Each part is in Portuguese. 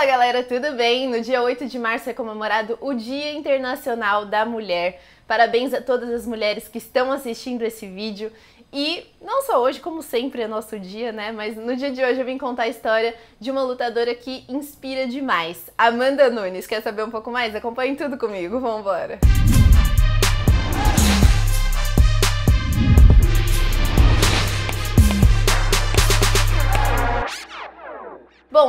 Fala galera, tudo bem? No dia 8 de março é comemorado o Dia Internacional da Mulher. Parabéns a todas as mulheres que estão assistindo esse vídeo. E não só hoje, como sempre é nosso dia, né? Mas no dia de hoje eu vim contar a história de uma lutadora que inspira demais, Amanda Nunes. Quer saber um pouco mais? Acompanhe tudo comigo, vambora! embora.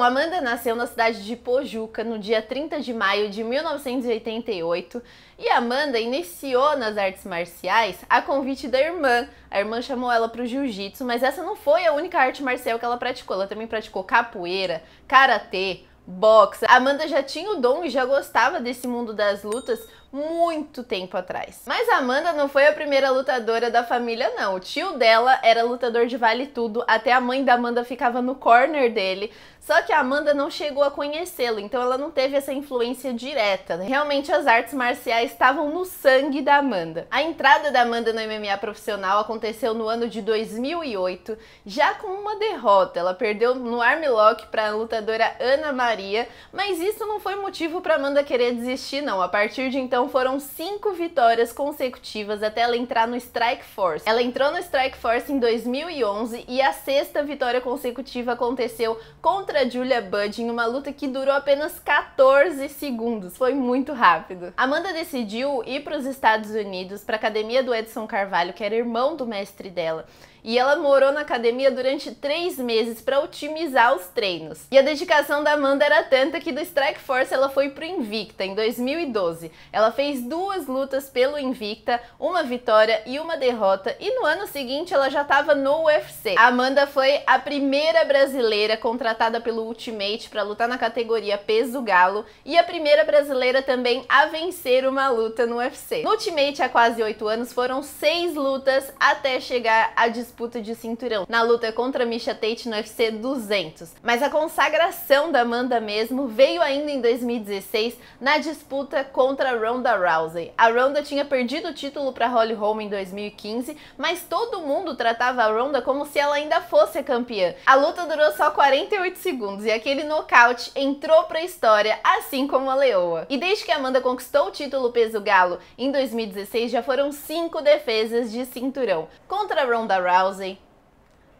Bom, Amanda nasceu na cidade de Pojuca no dia 30 de maio de 1988 e Amanda iniciou nas artes marciais a convite da irmã. A irmã chamou ela para o jiu-jitsu, mas essa não foi a única arte marcial que ela praticou. Ela também praticou capoeira, karatê, boxe. Amanda já tinha o dom e já gostava desse mundo das lutas, muito tempo atrás. Mas Amanda não foi a primeira lutadora da família, não. O tio dela era lutador de vale tudo, até a mãe da Amanda ficava no corner dele. Só que a Amanda não chegou a conhecê-lo, então ela não teve essa influência direta. Né? Realmente as artes marciais estavam no sangue da Amanda. A entrada da Amanda no MMA profissional aconteceu no ano de 2008, já com uma derrota. Ela perdeu no armlock para a lutadora Ana Maria, mas isso não foi motivo para Amanda querer desistir não. A partir de então então foram cinco vitórias consecutivas até ela entrar no Strike Force. Ela entrou no Strike Force em 2011 e a sexta vitória consecutiva aconteceu contra Julia Budd em uma luta que durou apenas 14 segundos. Foi muito rápido. Amanda decidiu ir para os Estados Unidos, para a academia do Edson Carvalho, que era irmão do mestre dela e ela morou na academia durante três meses para otimizar os treinos. E a dedicação da Amanda era tanta que do Strike Force ela foi pro Invicta em 2012. Ela fez duas lutas pelo Invicta, uma vitória e uma derrota, e no ano seguinte ela já estava no UFC. A Amanda foi a primeira brasileira contratada pelo Ultimate para lutar na categoria peso galo e a primeira brasileira também a vencer uma luta no UFC. No Ultimate há quase oito anos foram seis lutas até chegar à disputa de cinturão na luta contra Misha Tate no UFC 200. Mas a consagração da Amanda mesmo veio ainda em 2016 na disputa contra Ronda Rousey. A Ronda tinha perdido o título para Holly Holm em 2015, mas todo mundo tratava a Ronda como se ela ainda fosse a campeã. A luta durou só 48 segundos e aquele nocaute entrou para a história, assim como a Leoa. E desde que Amanda conquistou o título peso galo em 2016, já foram cinco defesas de cinturão contra Ronda Rousey Rousey,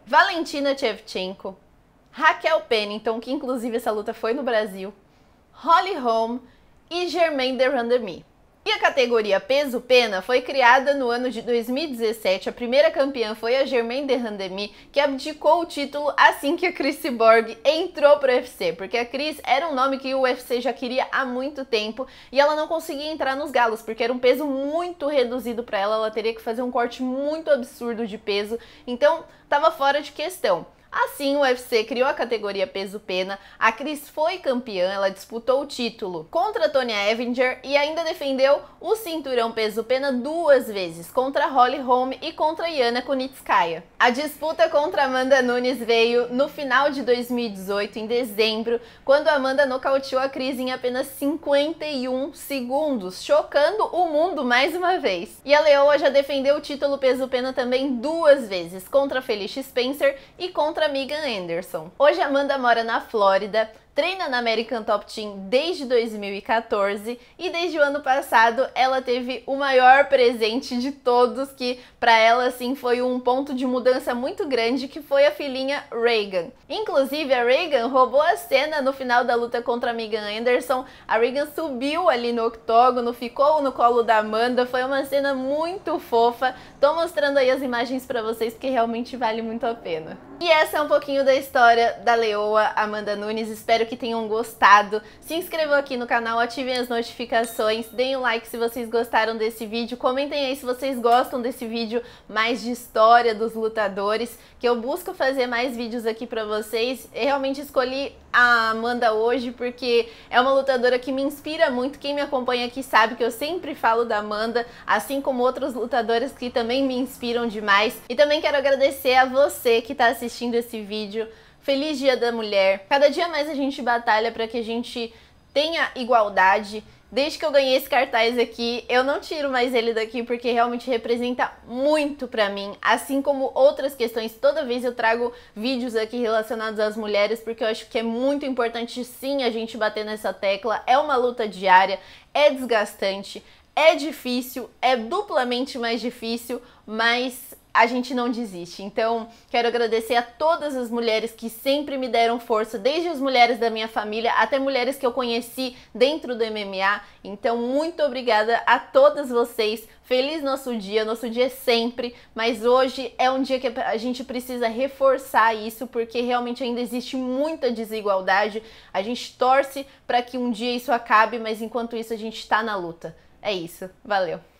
Valentina Shevchenko, Raquel Pennington, que inclusive essa luta foi no Brasil, Holly Holm e Germaine Derandami. E a categoria peso-pena foi criada no ano de 2017. A primeira campeã foi a Germaine de Randemi, que abdicou o título assim que a Chris Cyborg entrou para o UFC, porque a Chris era um nome que o UFC já queria há muito tempo e ela não conseguia entrar nos galos, porque era um peso muito reduzido para ela, ela teria que fazer um corte muito absurdo de peso, então estava fora de questão. Assim, o UFC criou a categoria peso-pena, a Cris foi campeã, ela disputou o título contra Tonya Evinger e ainda defendeu o cinturão peso-pena duas vezes, contra Holly Holm e contra Yana Kunitskaya. A disputa contra Amanda Nunes veio no final de 2018, em dezembro, quando Amanda nocauteou a Cris em apenas 51 segundos, chocando o mundo mais uma vez. E a Leoa já defendeu o título peso-pena também duas vezes, contra Felicia Spencer e contra contra Megan Anderson. Hoje Amanda mora na Flórida, treina na American Top Team desde 2014 e desde o ano passado ela teve o maior presente de todos que para ela assim foi um ponto de mudança muito grande que foi a filhinha Reagan. Inclusive a Reagan roubou a cena no final da luta contra a Megan Anderson. A Reagan subiu ali no octógono, ficou no colo da Amanda, foi uma cena muito fofa. Tô mostrando aí as imagens para vocês que realmente vale muito a pena. E essa é um pouquinho da história da leoa Amanda Nunes. Espero que tenham gostado. Se inscrevam aqui no canal, ativem as notificações, deem um like se vocês gostaram desse vídeo, comentem aí se vocês gostam desse vídeo mais de história dos lutadores, que eu busco fazer mais vídeos aqui pra vocês. Eu realmente escolhi a Amanda hoje, porque é uma lutadora que me inspira muito. Quem me acompanha aqui sabe que eu sempre falo da Amanda, assim como outros lutadores que também me inspiram demais. E também quero agradecer a você que está assistindo esse vídeo. Feliz Dia da Mulher. Cada dia mais a gente batalha para que a gente tenha igualdade Desde que eu ganhei esse cartaz aqui, eu não tiro mais ele daqui porque realmente representa muito para mim, assim como outras questões. Toda vez eu trago vídeos aqui relacionados às mulheres porque eu acho que é muito importante sim a gente bater nessa tecla. É uma luta diária, é desgastante, é difícil, é duplamente mais difícil, mas a gente não desiste. Então, quero agradecer a todas as mulheres que sempre me deram força, desde as mulheres da minha família até mulheres que eu conheci dentro do MMA. Então, muito obrigada a todas vocês. Feliz nosso dia, nosso dia é sempre, mas hoje é um dia que a gente precisa reforçar isso porque realmente ainda existe muita desigualdade. A gente torce para que um dia isso acabe, mas enquanto isso a gente está na luta. É isso. Valeu.